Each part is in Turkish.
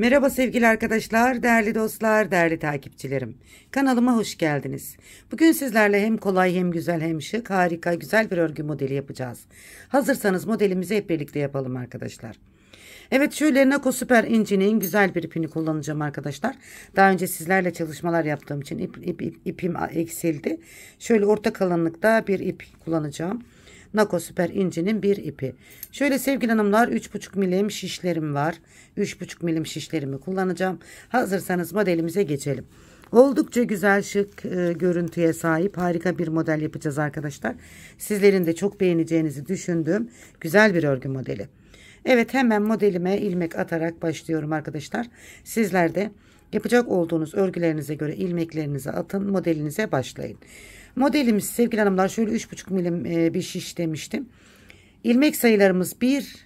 Merhaba sevgili arkadaşlar, değerli dostlar, değerli takipçilerim. Kanalıma hoş geldiniz. Bugün sizlerle hem kolay hem güzel hem şık harika güzel bir örgü modeli yapacağız. Hazırsanız modelimizi hep birlikte yapalım arkadaşlar. Evet şöyle Nako Süper İnci'nin güzel bir ipini kullanacağım arkadaşlar. Daha önce sizlerle çalışmalar yaptığım için ip, ip, ip, ipim eksildi. Şöyle orta kalınlıkta bir ip kullanacağım. Nako Süper incinin bir ipi. Şöyle sevgili hanımlar 3,5 milim şişlerim var. 3,5 milim şişlerimi kullanacağım. Hazırsanız modelimize geçelim. Oldukça güzel şık e, görüntüye sahip harika bir model yapacağız arkadaşlar. Sizlerin de çok beğeneceğinizi düşündüğüm güzel bir örgü modeli. Evet hemen modelime ilmek atarak başlıyorum arkadaşlar. Sizler de yapacak olduğunuz örgülerinize göre ilmeklerinizi atın modelinize başlayın. Modelimiz sevgili hanımlar şöyle 3,5 milim e, bir şiş demiştim. Ilmek sayılarımız 1,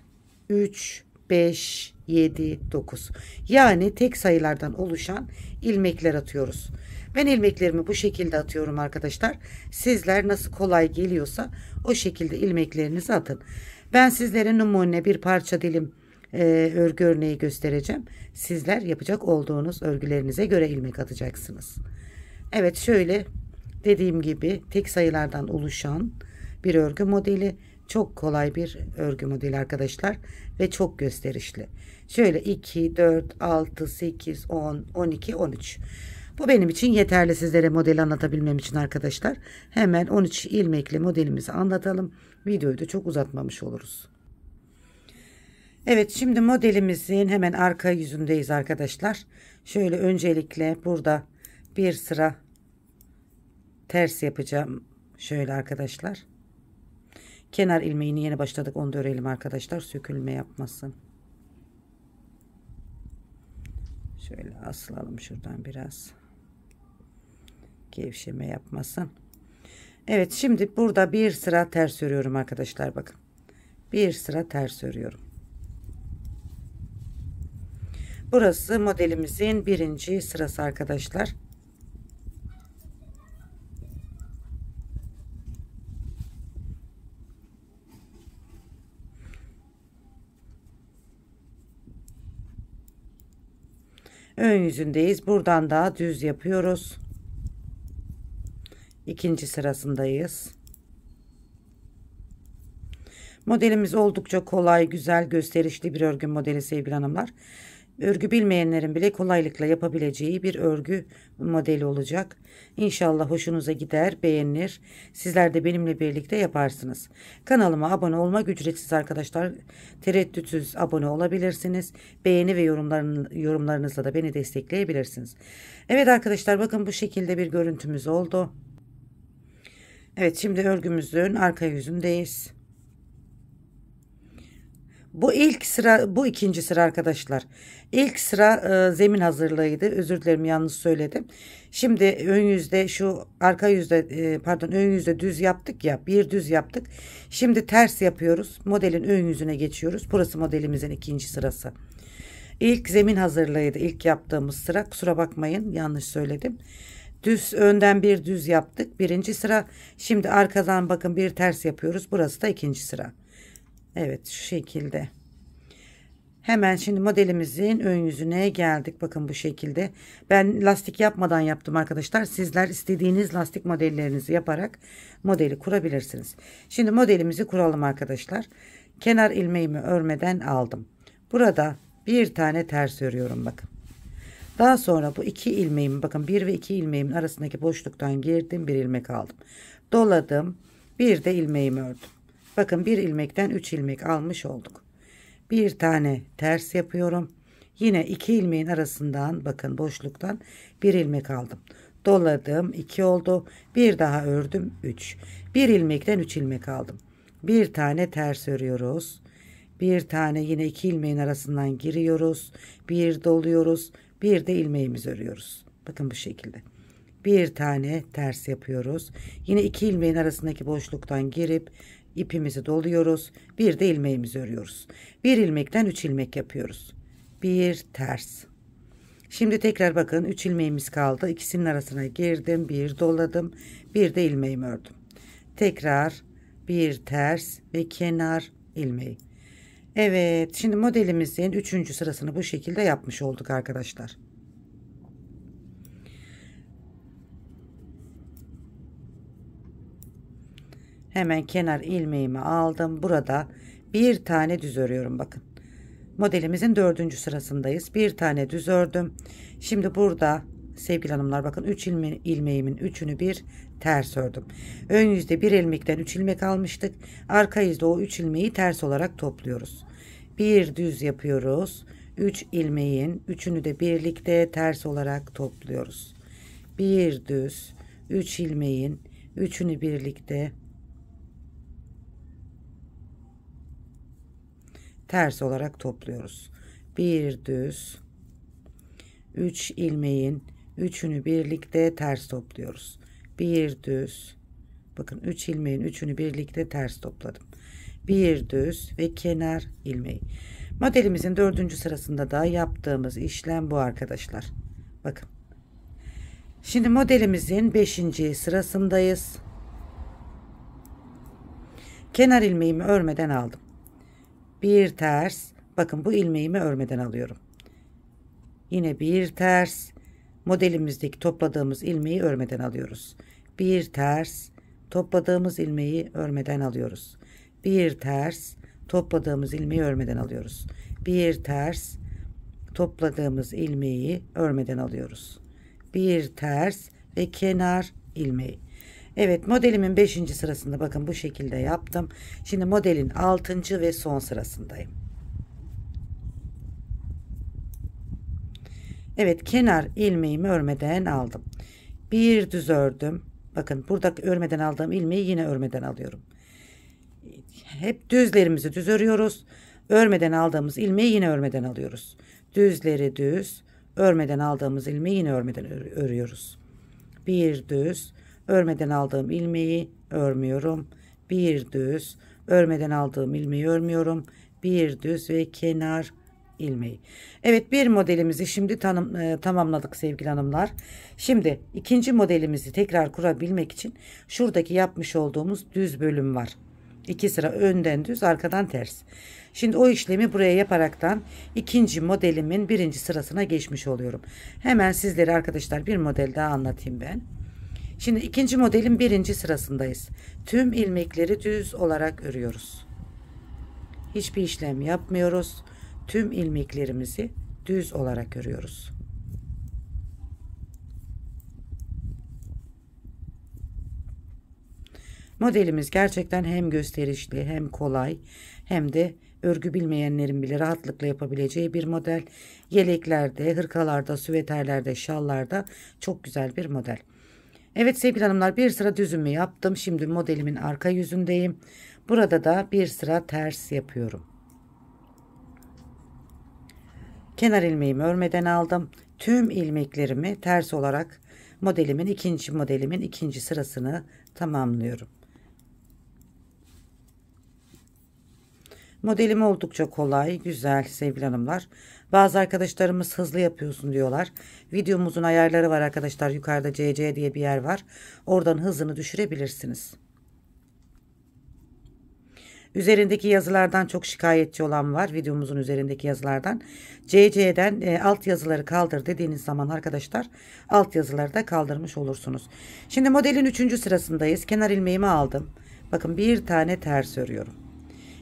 3, 5, 7, 9. Yani tek sayılardan oluşan ilmekler atıyoruz. Ben ilmeklerimi bu şekilde atıyorum arkadaşlar. Sizler nasıl kolay geliyorsa o şekilde ilmeklerinizi atın. Ben sizlere numune bir parça dilim e, örgü örneği göstereceğim. Sizler yapacak olduğunuz örgülerinize göre ilmek atacaksınız. Evet şöyle Dediğim gibi tek sayılardan oluşan bir örgü modeli çok kolay bir örgü modeli arkadaşlar ve çok gösterişli. Şöyle 2, 4, 6, 8, 10, 12, 13. Bu benim için yeterli sizlere modeli anlatabilmem için arkadaşlar. Hemen 13 ilmekli modelimizi anlatalım. Videoyu da çok uzatmamış oluruz. Evet şimdi modelimizin hemen arka yüzündeyiz arkadaşlar. Şöyle öncelikle burada bir sıra ters yapacağım şöyle arkadaşlar kenar ilmeğini yeni başladık onu da arkadaşlar sökülme yapmasın şöyle asılalım şuradan biraz gevşeme yapmasın Evet şimdi burada bir sıra ters örüyorum arkadaşlar bakın bir sıra ters örüyorum Burası modelimizin birinci sırası arkadaşlar ön yüzündeyiz buradan daha düz yapıyoruz ikinci sırasındayız modelimiz oldukça kolay güzel gösterişli bir örgü modeli sevgili hanımlar Örgü bilmeyenlerin bile kolaylıkla yapabileceği bir örgü modeli olacak. İnşallah hoşunuza gider, beğenir. Sizler de benimle birlikte yaparsınız. Kanalıma abone olmak ücretsiz arkadaşlar. Tereddütsüz abone olabilirsiniz. Beğeni ve yorumlarınızla da beni destekleyebilirsiniz. Evet arkadaşlar bakın bu şekilde bir görüntümüz oldu. Evet şimdi örgümüzün arka yüzündeyiz. Bu ilk sıra bu ikinci sıra arkadaşlar. İlk sıra e, zemin hazırlığıydı. Özür dilerim yanlış söyledim. Şimdi ön yüzde şu arka yüzde e, pardon ön yüzde düz yaptık ya bir düz yaptık. Şimdi ters yapıyoruz. Modelin ön yüzüne geçiyoruz. Burası modelimizin ikinci sırası. İlk zemin hazırlığıydı. İlk yaptığımız sıra kusura bakmayın yanlış söyledim. Düz önden bir düz yaptık. Birinci sıra şimdi arkadan bakın bir ters yapıyoruz. Burası da ikinci sıra. Evet şu şekilde. Hemen şimdi modelimizin ön yüzüne geldik. Bakın bu şekilde. Ben lastik yapmadan yaptım arkadaşlar. Sizler istediğiniz lastik modellerinizi yaparak modeli kurabilirsiniz. Şimdi modelimizi kuralım arkadaşlar. Kenar ilmeğimi örmeden aldım. Burada bir tane ters örüyorum bakın. Daha sonra bu iki ilmeğimi bakın bir ve iki ilmeğimin arasındaki boşluktan girdim bir ilmek aldım. Doladım bir de ilmeğimi ördüm. Bakın bir ilmekten 3 ilmek almış olduk. Bir tane ters yapıyorum. Yine iki ilmeğin arasından bakın boşluktan bir ilmek aldım. Doladım 2 oldu. Bir daha ördüm 3. Bir ilmekten 3 ilmek aldım. Bir tane ters örüyoruz. Bir tane yine iki ilmeğin arasından giriyoruz. Bir doluyoruz. Bir de ilmeğimizi örüyoruz. Bakın bu şekilde bir tane ters yapıyoruz. Yine iki ilmeğin arasındaki boşluktan girip İpimizi doluyoruz. Bir de ilmeğimizi örüyoruz. Bir ilmekten üç ilmek yapıyoruz. Bir ters. Şimdi tekrar bakın 3 ilmeğimiz kaldı. İkisinin arasına girdim. Bir doladım. Bir de ilmeğimi ördüm. Tekrar bir ters ve kenar ilmeği. Evet şimdi modelimizin 3. sırasını bu şekilde yapmış olduk arkadaşlar. Hemen kenar ilmeğimi aldım. Burada bir tane düz örüyorum bakın. Modelimizin dördüncü sırasındayız. Bir tane düz ördüm. Şimdi burada sevgili hanımlar bakın 3 ilme, ilmeğimin üçünü bir ters ördüm. Ön yüzde bir ilmekten 3 ilmek almıştık. Arka yüzde o 3 ilmeği ters olarak topluyoruz. Bir düz yapıyoruz. 3 üç ilmeğin üçünü de birlikte ters olarak topluyoruz. Bir düz 3 üç ilmeğin üçünü birlikte ters olarak topluyoruz. Bir düz 3 ilmeğin üçünü birlikte ters topluyoruz. Bir düz bakın 3 üç ilmeğin üçünü birlikte ters topladım. Bir düz ve kenar ilmeği. Modelimizin dördüncü sırasında da yaptığımız işlem bu arkadaşlar. Bakın. Şimdi modelimizin beşinci sırasındayız. Kenar ilmeğimi örmeden aldım bir ters bakın bu ilmeğimi örmeden alıyorum yine bir ters modelimizdeki topladığımız ilmeği örmeden alıyoruz bir ters topladığımız ilmeği örmeden alıyoruz bir ters topladığımız ilmeği örmeden alıyoruz bir ters topladığımız ilmeği örmeden alıyoruz bir ters ve kenar ilmeği Evet modelimin 5. sırasında bakın bu şekilde yaptım. Şimdi modelin 6. ve son sırasındayım. Evet kenar ilmeğimi örmeden aldım. Bir düz ördüm. Bakın burada örmeden aldığım ilmeği yine örmeden alıyorum. Hep düzlerimizi düz örüyoruz. Örmeden aldığımız ilmeği yine örmeden alıyoruz. Düzleri düz, örmeden aldığımız ilmeği yine örmeden örüyoruz. Bir düz, örmeden aldığım ilmeği örmüyorum bir düz örmeden aldığım ilmeği örmüyorum bir düz ve kenar ilmeği Evet bir modelimizi şimdi tanım, e, tamamladık sevgili hanımlar şimdi ikinci modelimizi tekrar kurabilmek için şuradaki yapmış olduğumuz düz bölüm var İki sıra önden düz arkadan ters şimdi o işlemi buraya yaparaktan ikinci modelimin birinci sırasına geçmiş oluyorum hemen sizlere arkadaşlar bir model daha anlatayım ben Şimdi ikinci modelin birinci sırasındayız. Tüm ilmekleri düz olarak örüyoruz. Hiçbir işlem yapmıyoruz. Tüm ilmeklerimizi düz olarak örüyoruz. Modelimiz gerçekten hem gösterişli hem kolay hem de örgü bilmeyenlerin bile rahatlıkla yapabileceği bir model. Yeleklerde, hırkalarda, süveterlerde, şallarda çok güzel bir model. Evet sevgili hanımlar bir sıra düzümü yaptım. Şimdi modelimin arka yüzündeyim. Burada da bir sıra ters yapıyorum. Kenar ilmeğimi örmeden aldım. Tüm ilmeklerimi ters olarak modelimin ikinci modelimin ikinci sırasını tamamlıyorum. Modelim oldukça kolay, güzel sevgili hanımlar. Bazı arkadaşlarımız hızlı yapıyorsun diyorlar. Videomuzun ayarları var arkadaşlar. Yukarıda CC diye bir yer var. Oradan hızını düşürebilirsiniz. Üzerindeki yazılardan çok şikayetçi olan var. Videomuzun üzerindeki yazılardan. CC'den e, alt yazıları kaldır dediğiniz zaman arkadaşlar alt yazıları da kaldırmış olursunuz. Şimdi modelin 3. sırasındayız. Kenar ilmeğimi aldım. Bakın bir tane ters örüyorum.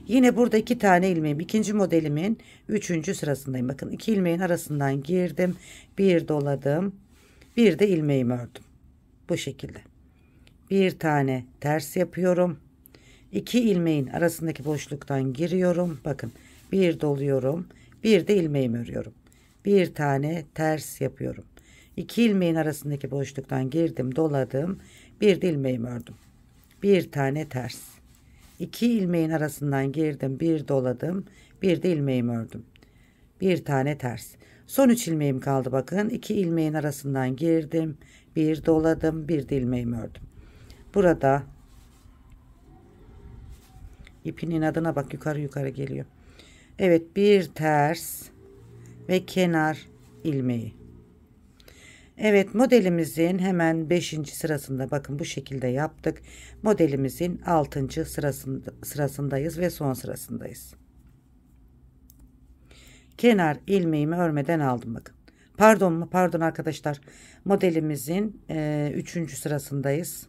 Yine burada iki tane ilmeğim ikinci modelimin üçüncü sırasındayım. Bakın iki ilmeğin arasından girdim. Bir doladım. Bir de ilmeğimi ördüm. Bu şekilde. Bir tane ters yapıyorum. İki ilmeğin arasındaki boşluktan giriyorum. Bakın bir doluyorum. Bir de ilmeğimi örüyorum. Bir tane ters yapıyorum. İki ilmeğin arasındaki boşluktan girdim doladım. Bir de ilmeğimi ördüm. Bir tane ters 2 ilmeğin arasından girdim bir doladım bir de ilmeğimi ördüm bir tane ters son üç ilmeğim kaldı bakın iki ilmeğin arasından girdim bir doladım bir de ilmeğimi ördüm burada ipinin adına bak yukarı yukarı geliyor Evet bir ters ve kenar ilmeği Evet modelimizin hemen 5. sırasında bakın bu şekilde yaptık. Modelimizin 6. Sırasında, sırasındayız ve son sırasındayız. Kenar ilmeğimi örmeden aldım bakın. Pardon mu? Pardon arkadaşlar. Modelimizin 3. E, sırasındayız.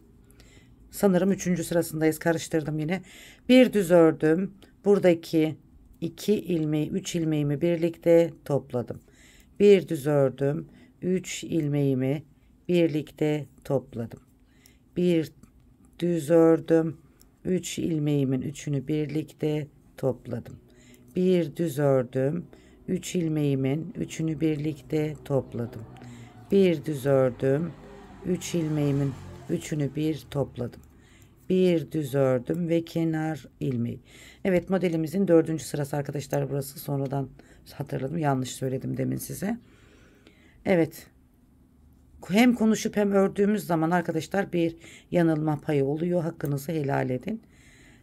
Sanırım 3. sırasındayız. Karıştırdım yine. Bir düz ördüm. Buradaki 2 ilmeği 3 ilmeğimi birlikte topladım. Bir düz ördüm. 3 ilmeğimi birlikte topladım. Bir düz ördüm. 3 ilmeğimin üçünü birlikte topladım. Bir düz ördüm. 3 ilmeğimin üçünü birlikte topladım. Bir düz ördüm. 3 ilmeğimin üçünü bir topladım. Bir düz ördüm ve kenar ilmeği. Evet modelimizin 4. sırası arkadaşlar burası sonradan hatırladım yanlış söyledim demin size. Evet. Hem konuşup hem ördüğümüz zaman arkadaşlar bir yanılma payı oluyor. Hakkınızı helal edin.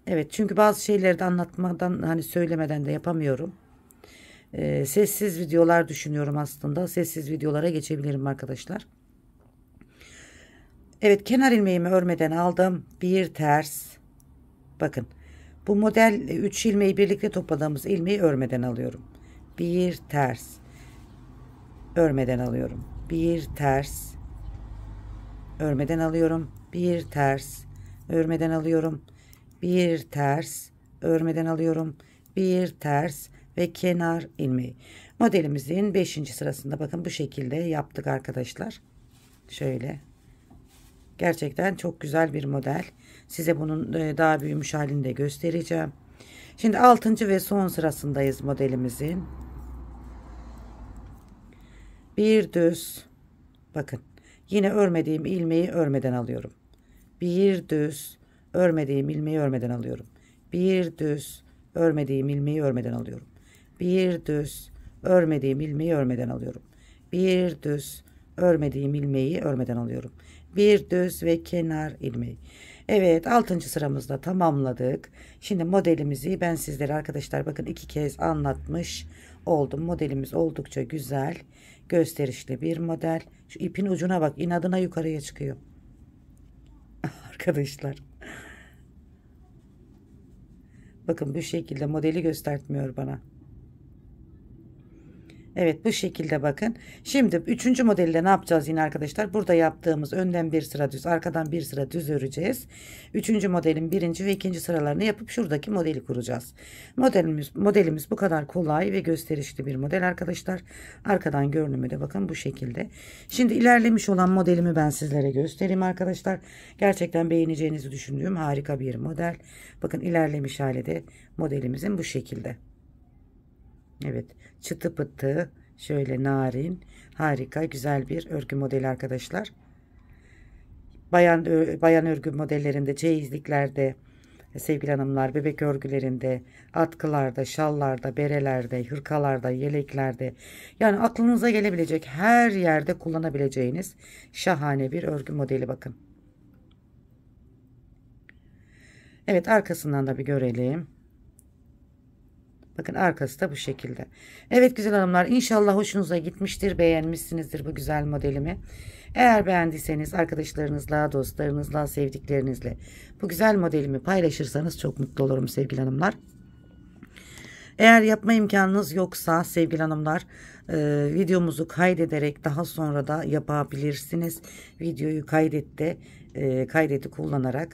Evet çünkü bazı şeyleri de anlatmadan hani söylemeden de yapamıyorum. Ee, sessiz videolar düşünüyorum aslında. Sessiz videolara geçebilirim arkadaşlar. Evet kenar ilmeğimi örmeden aldım. Bir ters. Bakın bu model 3 e, ilmeği birlikte topladığımız ilmeği örmeden alıyorum. Bir ters örmeden alıyorum. Bir ters örmeden alıyorum. Bir ters örmeden alıyorum. Bir ters örmeden alıyorum. Bir ters ve kenar ilmeği. Modelimizin 5. sırasında bakın bu şekilde yaptık arkadaşlar. Şöyle. Gerçekten çok güzel bir model. Size bunun e, daha büyümüş halini de göstereceğim. Şimdi 6. ve son sırasındayız modelimizin bir düz bakın yine örmediğim ilmeği örmeden alıyorum bir düz örmediğim ilmeği örmeden alıyorum bir düz örmediğim ilmeği örmeden alıyorum bir düz örmediğim ilmeği örmeden alıyorum bir düz örmediğim ilmeği örmeden alıyorum bir düz ve kenar ilmeği Evet altıncı sıramızda tamamladık. Şimdi modelimizi ben sizlere arkadaşlar bakın iki kez anlatmış oldum. Modelimiz oldukça güzel gösterişli bir model. Şu ipin ucuna bak inadına yukarıya çıkıyor. Arkadaşlar. Bakın bu şekilde modeli göstermiyor bana. Evet bu şekilde bakın. Şimdi üçüncü modelle ne yapacağız yine arkadaşlar? Burada yaptığımız önden bir sıra düz arkadan bir sıra düz öreceğiz. Üçüncü modelin birinci ve ikinci sıralarını yapıp şuradaki modeli kuracağız. Modelimiz, modelimiz bu kadar kolay ve gösterişli bir model arkadaşlar. Arkadan görünümü de bakın bu şekilde. Şimdi ilerlemiş olan modelimi ben sizlere göstereyim arkadaşlar. Gerçekten beğeneceğinizi düşündüğüm harika bir model. Bakın ilerlemiş hali modelimizin bu şekilde. Evet çıtı pıtı şöyle narin harika güzel bir örgü modeli arkadaşlar. Bayan, bayan örgü modellerinde çeyizliklerde sevgili hanımlar bebek örgülerinde atkılarda şallarda berelerde hırkalarda yeleklerde yani aklınıza gelebilecek her yerde kullanabileceğiniz şahane bir örgü modeli bakın. Evet arkasından da bir görelim. Bakın arkası da bu şekilde. Evet güzel hanımlar inşallah hoşunuza gitmiştir. Beğenmişsinizdir bu güzel modelimi. Eğer beğendiyseniz arkadaşlarınızla, dostlarınızla, sevdiklerinizle bu güzel modelimi paylaşırsanız çok mutlu olurum sevgili hanımlar. Eğer yapma imkanınız yoksa sevgili hanımlar e, videomuzu kaydederek daha sonra da yapabilirsiniz. Videoyu kaydette e, kaydeti kullanarak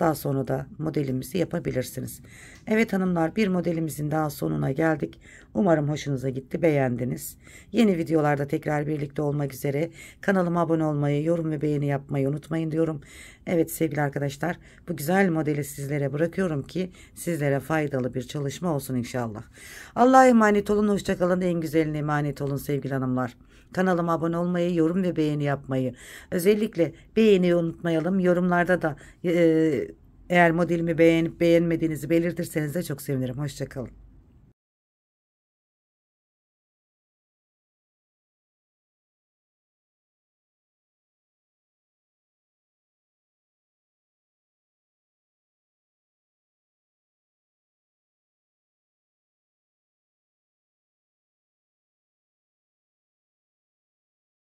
daha sonra da modelimizi yapabilirsiniz. Evet hanımlar bir modelimizin daha sonuna geldik. Umarım hoşunuza gitti beğendiniz. Yeni videolarda tekrar birlikte olmak üzere. Kanalıma abone olmayı, yorum ve beğeni yapmayı unutmayın diyorum. Evet sevgili arkadaşlar bu güzel modeli sizlere bırakıyorum ki sizlere faydalı bir çalışma olsun inşallah. Allah'a emanet olun. Hoşçakalın. En güzeline emanet olun sevgili hanımlar. Kanalıma abone olmayı, yorum ve beğeni yapmayı. Özellikle beğeniyi unutmayalım. Yorumlarda da e, eğer modelimi beğenip beğenmediğinizi belirtirseniz de çok sevinirim. Hoşçakalın.